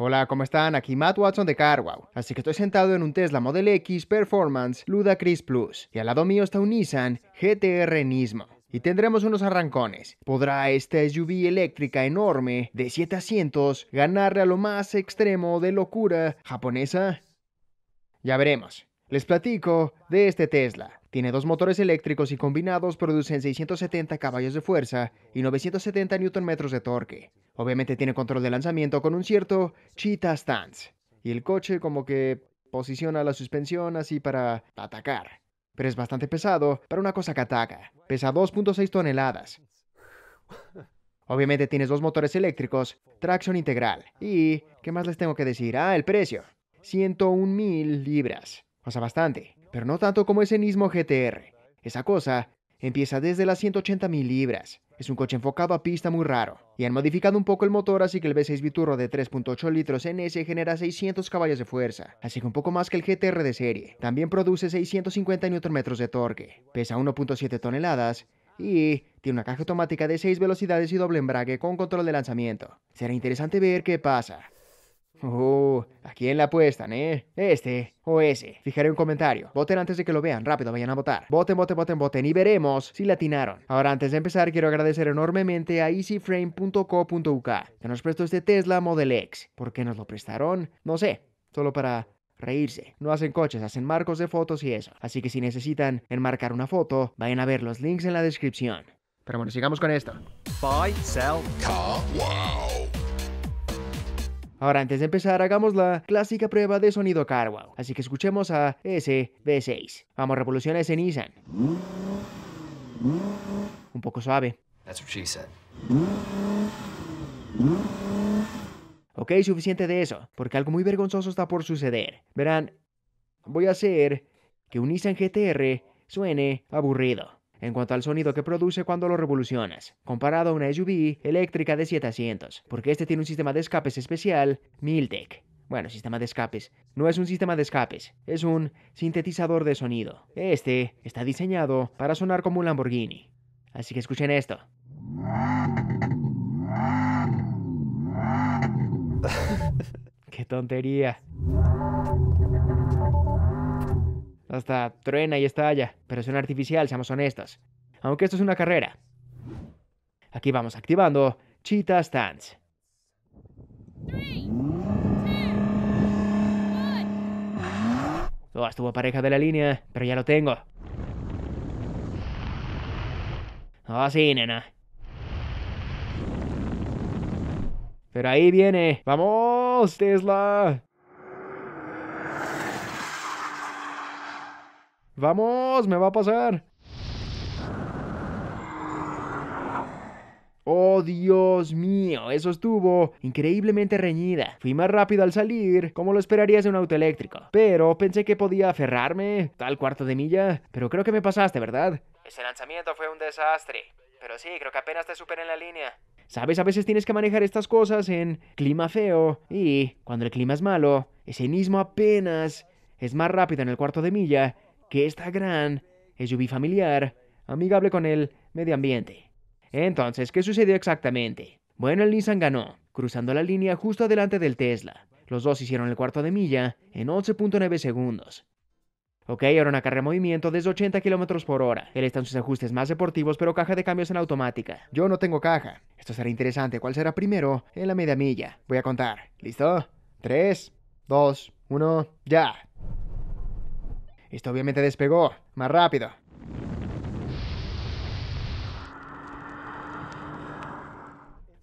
Hola, ¿cómo están? Aquí Matt Watson de CarWow. Así que estoy sentado en un Tesla Model X Performance Ludacris Plus y al lado mío está un Nissan GTR Nismo. Y tendremos unos arrancones. ¿Podrá esta SUV eléctrica enorme de 7 asientos ganarle a lo más extremo de locura japonesa? Ya veremos. Les platico de este Tesla. Tiene dos motores eléctricos y combinados producen 670 caballos de fuerza y 970 Nm de torque. Obviamente tiene control de lanzamiento con un cierto cheetah stance. Y el coche como que posiciona la suspensión así para atacar. Pero es bastante pesado para una cosa que ataca. Pesa 2.6 toneladas. Obviamente tienes dos motores eléctricos, tracción integral. Y, ¿qué más les tengo que decir? Ah, el precio. 101,000 libras pasa bastante, pero no tanto como ese mismo GTR. Esa cosa empieza desde las 180.000 libras. Es un coche enfocado a pista muy raro. Y han modificado un poco el motor, así que el V6 Biturro de 3.8 litros NS genera 600 caballos de fuerza, así que un poco más que el GTR de serie. También produce 650 Nm de torque, pesa 1.7 toneladas y tiene una caja automática de 6 velocidades y doble embrague con control de lanzamiento. Será interesante ver qué pasa. Oh, ¿a quién la apuestan, eh? Este o ese. Fijaré un comentario. Voten antes de que lo vean. Rápido, vayan a votar. Voten, voten, voten, voten. Y veremos si la atinaron. Ahora, antes de empezar, quiero agradecer enormemente a easyframe.co.uk que nos prestó este Tesla Model X. ¿Por qué nos lo prestaron? No sé. Solo para reírse. No hacen coches, hacen marcos de fotos y eso. Así que si necesitan enmarcar una foto, vayan a ver los links en la descripción. Pero bueno, sigamos con esto. Buy, sell, car, wow. Ahora, antes de empezar, hagamos la clásica prueba de sonido Carwow. Así que escuchemos a SB6. Vamos, revoluciones en Nissan. Un poco suave. Ok, suficiente de eso, porque algo muy vergonzoso está por suceder. Verán, voy a hacer que un Nissan GTR suene aburrido en cuanto al sonido que produce cuando lo revolucionas, comparado a una SUV eléctrica de 700. porque este tiene un sistema de escapes especial, Miltec. Bueno, sistema de escapes. No es un sistema de escapes, es un sintetizador de sonido. Este está diseñado para sonar como un Lamborghini. Así que escuchen esto. ¡Qué tontería! Hasta truena y estalla, pero es un artificial, seamos honestos. Aunque esto es una carrera. Aquí vamos activando Cheetah Stance. Oh, estuvo pareja de la línea, pero ya lo tengo. Así, oh, sí, nena. Pero ahí viene. ¡Vamos, Tesla! Vamos, me va a pasar. Oh, Dios mío, eso estuvo increíblemente reñida. Fui más rápido al salir, como lo esperarías de un auto eléctrico. Pero pensé que podía aferrarme, tal cuarto de milla. Pero creo que me pasaste, ¿verdad? Ese lanzamiento fue un desastre. Pero sí, creo que apenas te superé en la línea. Sabes, a veces tienes que manejar estas cosas en clima feo. Y cuando el clima es malo, ese mismo apenas es más rápido en el cuarto de milla que está gran SUV familiar, amigable con el medio ambiente. Entonces, ¿qué sucedió exactamente? Bueno, el Nissan ganó, cruzando la línea justo delante del Tesla. Los dos hicieron el cuarto de milla en 11.9 segundos. Ok, ahora una carrera de movimiento desde 80 km por hora. Él está en sus ajustes más deportivos, pero caja de cambios en automática. Yo no tengo caja. Esto será interesante. ¿Cuál será primero en la media milla? Voy a contar. ¿Listo? 3, 2, 1, ya. Esto obviamente despegó más rápido.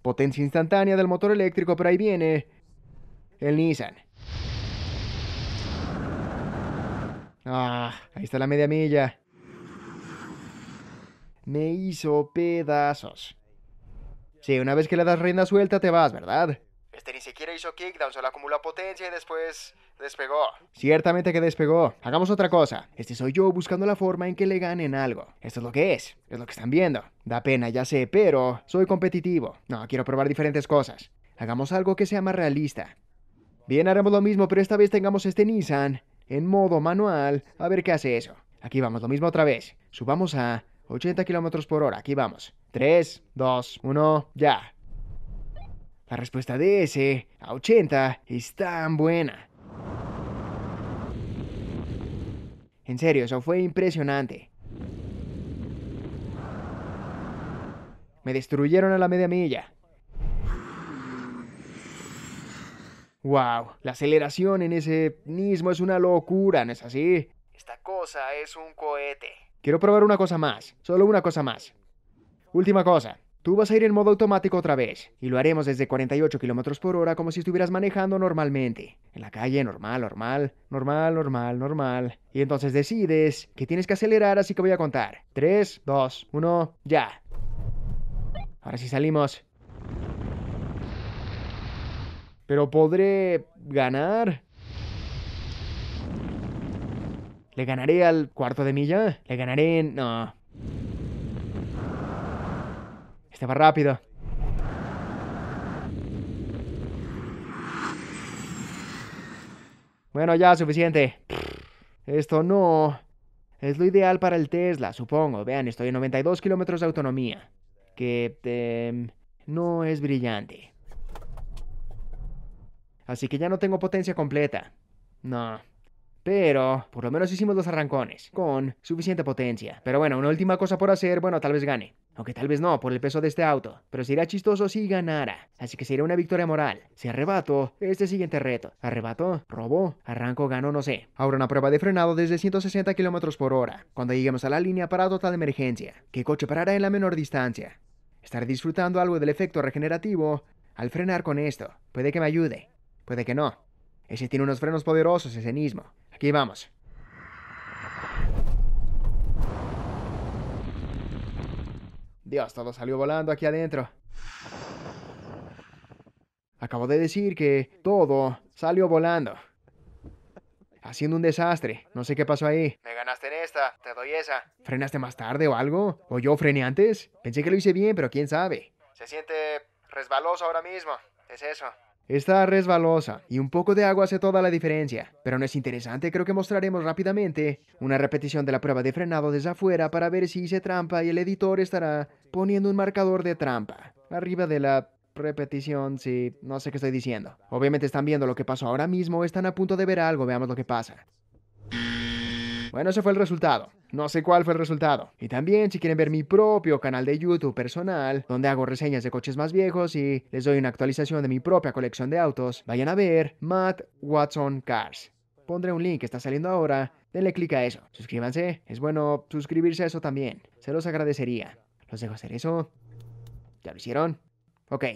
Potencia instantánea del motor eléctrico, pero ahí viene el Nissan. Ah, ahí está la media milla. Me hizo pedazos. Sí, una vez que le das rienda suelta te vas, ¿verdad? Este ni siquiera hizo kickdown, solo acumuló potencia y después Despegó. Ciertamente que despegó. Hagamos otra cosa. Este soy yo buscando la forma en que le ganen algo. Esto es lo que es. Es lo que están viendo. Da pena, ya sé, pero soy competitivo. No, quiero probar diferentes cosas. Hagamos algo que sea más realista. Bien, haremos lo mismo, pero esta vez tengamos este Nissan en modo manual. A ver qué hace eso. Aquí vamos, lo mismo otra vez. Subamos a 80 kilómetros por hora. Aquí vamos. 3, 2, 1, ya. La respuesta de ese a 80 es tan buena. En serio, eso fue impresionante. Me destruyeron a la media milla. Wow, la aceleración en ese mismo es una locura, ¿no es así? Esta cosa es un cohete. Quiero probar una cosa más, solo una cosa más. Última cosa. Tú vas a ir en modo automático otra vez, y lo haremos desde 48 km por hora como si estuvieras manejando normalmente. En la calle, normal, normal, normal, normal, normal. Y entonces decides que tienes que acelerar, así que voy a contar. 3, 2, 1, ya. Ahora sí salimos. Pero podré ganar. ¿Le ganaré al cuarto de milla? ¿Le ganaré en... No, este va rápido. Bueno, ya, suficiente. Esto no... Es lo ideal para el Tesla, supongo. Vean, estoy en 92 kilómetros de autonomía. Que... Em, no es brillante. Así que ya no tengo potencia completa. No pero por lo menos hicimos los arrancones con suficiente potencia. Pero bueno, una última cosa por hacer, bueno, tal vez gane. Aunque tal vez no, por el peso de este auto. Pero sería chistoso si ganara. Así que sería una victoria moral. Si arrebato este siguiente reto. Arrebato, robo, arranco, gano, no sé. Ahora una prueba de frenado desde 160 km por hora. Cuando lleguemos a la línea para total emergencia. ¿Qué coche parará en la menor distancia. Estaré disfrutando algo del efecto regenerativo al frenar con esto. Puede que me ayude. Puede que no. Ese tiene unos frenos poderosos, ese mismo. Aquí vamos. Dios, todo salió volando aquí adentro. Acabo de decir que todo salió volando. Haciendo un desastre. No sé qué pasó ahí. Me ganaste en esta, te doy esa. ¿Frenaste más tarde o algo? ¿O yo frené antes? Pensé que lo hice bien, pero quién sabe. Se siente resbaloso ahora mismo. Es eso. Está resbalosa y un poco de agua hace toda la diferencia, pero no es interesante, creo que mostraremos rápidamente una repetición de la prueba de frenado desde afuera para ver si hice trampa y el editor estará poniendo un marcador de trampa arriba de la repetición, sí, no sé qué estoy diciendo. Obviamente están viendo lo que pasó ahora mismo, están a punto de ver algo, veamos lo que pasa. Bueno, ese fue el resultado. No sé cuál fue el resultado. Y también si quieren ver mi propio canal de YouTube personal, donde hago reseñas de coches más viejos y les doy una actualización de mi propia colección de autos, vayan a ver Matt Watson Cars. Pondré un link que está saliendo ahora, denle clic a eso. Suscríbanse, es bueno suscribirse a eso también. Se los agradecería. Los dejo hacer eso. ¿Ya lo hicieron? Ok.